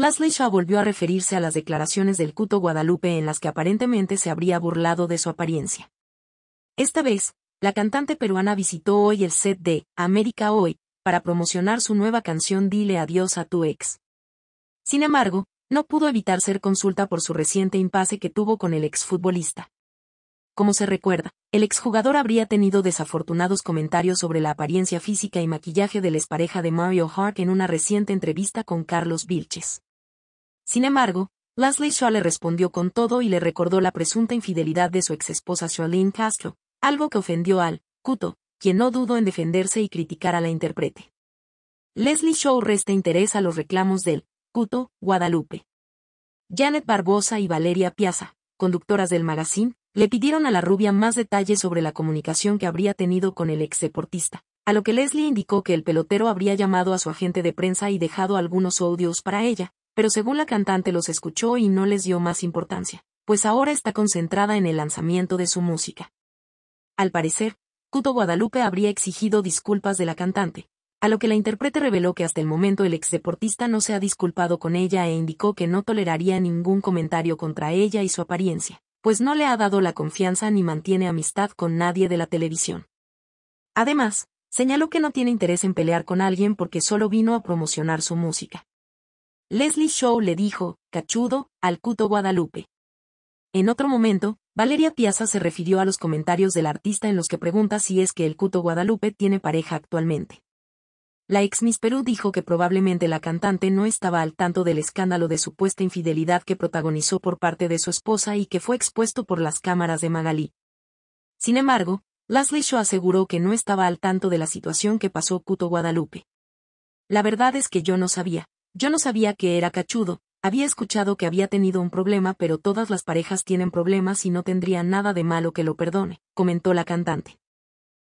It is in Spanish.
Lasley Shaw volvió a referirse a las declaraciones del Cuto Guadalupe en las que aparentemente se habría burlado de su apariencia. Esta vez, la cantante peruana visitó hoy el set de América Hoy para promocionar su nueva canción Dile adiós a tu ex. Sin embargo, no pudo evitar ser consulta por su reciente impase que tuvo con el exfutbolista. Como se recuerda, el exjugador habría tenido desafortunados comentarios sobre la apariencia física y maquillaje de la expareja de Mario Hart en una reciente entrevista con Carlos Vilches. Sin embargo, Leslie Shaw le respondió con todo y le recordó la presunta infidelidad de su exesposa Charlene Castro, algo que ofendió al Cuto, quien no dudó en defenderse y criticar a la intérprete. Leslie Shaw resta interés a los reclamos del Cuto, Guadalupe. Janet Barbosa y Valeria Piazza, conductoras del magazine, le pidieron a la rubia más detalles sobre la comunicación que habría tenido con el ex deportista, a lo que Leslie indicó que el pelotero habría llamado a su agente de prensa y dejado algunos audios para ella, pero según la cantante los escuchó y no les dio más importancia, pues ahora está concentrada en el lanzamiento de su música. Al parecer, Cuto Guadalupe habría exigido disculpas de la cantante, a lo que la intérprete reveló que hasta el momento el exdeportista no se ha disculpado con ella e indicó que no toleraría ningún comentario contra ella y su apariencia, pues no le ha dado la confianza ni mantiene amistad con nadie de la televisión. Además, señaló que no tiene interés en pelear con alguien porque solo vino a promocionar su música. Leslie Shaw le dijo, cachudo, al cuto Guadalupe. En otro momento, Valeria Piazza se refirió a los comentarios del artista en los que pregunta si es que el cuto Guadalupe tiene pareja actualmente. La ex Miss Perú dijo que probablemente la cantante no estaba al tanto del escándalo de supuesta infidelidad que protagonizó por parte de su esposa y que fue expuesto por las cámaras de Magalí. Sin embargo, Leslie Shaw aseguró que no estaba al tanto de la situación que pasó Cuto Guadalupe. La verdad es que yo no sabía. Yo no sabía que era cachudo, había escuchado que había tenido un problema pero todas las parejas tienen problemas y no tendría nada de malo que lo perdone, comentó la cantante.